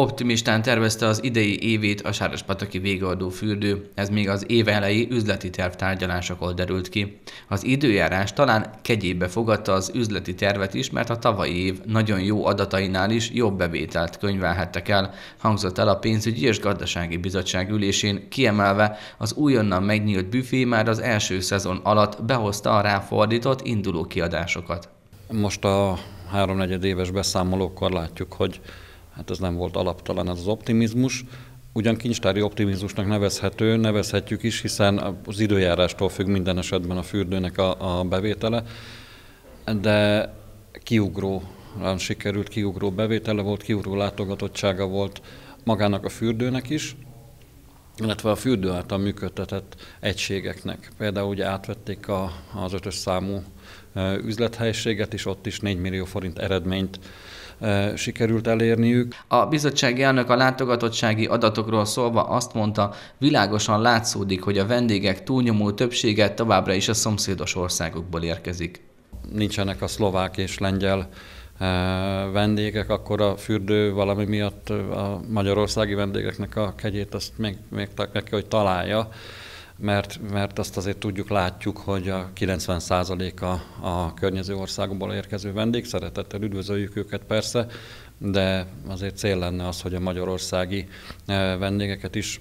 Optimistán tervezte az idei évét a Sárospataki végoldó fürdő, ez még az év elejé üzleti terv tárgyalásakor derült ki. Az időjárás talán kegyébe fogadta az üzleti tervet is, mert a tavalyi év nagyon jó adatainál is jobb bevételt könyvelhettek el, hangzott el a pénzügyi és gazdasági bizottság ülésén, kiemelve az újonnan megnyílt büfé már az első szezon alatt behozta a ráfordított induló kiadásokat. Most a háromnegyed éves beszámolókkor látjuk, hogy hát ez nem volt alaptalan ez az optimizmus, ugyan kincstári optimizmusnak nevezhető, nevezhetjük is, hiszen az időjárástól függ minden esetben a fürdőnek a, a bevétele, de kiugró sikerült, kiugró bevétele volt, kiugró látogatottsága volt magának a fürdőnek is, illetve a fürdő által működtetett egységeknek. Például ugye átvették a, az ötös számú üzlethelyiséget, és ott is 4 millió forint eredményt sikerült elérniük. A bizottsági elnök a látogatottsági adatokról szólva azt mondta, világosan látszódik, hogy a vendégek túlnyomó többsége továbbra is a szomszédos országokból érkezik. Nincsenek a szlovák és lengyel vendégek, akkor a fürdő valami miatt a magyarországi vendégeknek a kegyét azt még, még neki, hogy találja mert, mert azt azért tudjuk, látjuk, hogy a 90%-a a környező országokból érkező vendég, szeretettel üdvözöljük őket persze, de azért cél lenne az, hogy a magyarországi eh, vendégeket is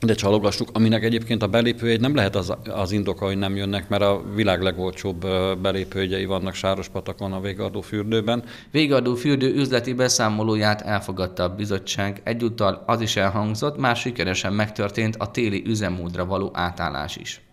de csalogassuk, aminek egyébként a belépőjegy nem lehet az, az indoka, hogy nem jönnek, mert a világ legolcsóbb belépőjegyei vannak Sárospatakon a végadó fürdőben. Végadó fürdő üzleti beszámolóját elfogadta a bizottság, egyúttal az is elhangzott, már sikeresen megtörtént a téli üzemmódra való átállás is.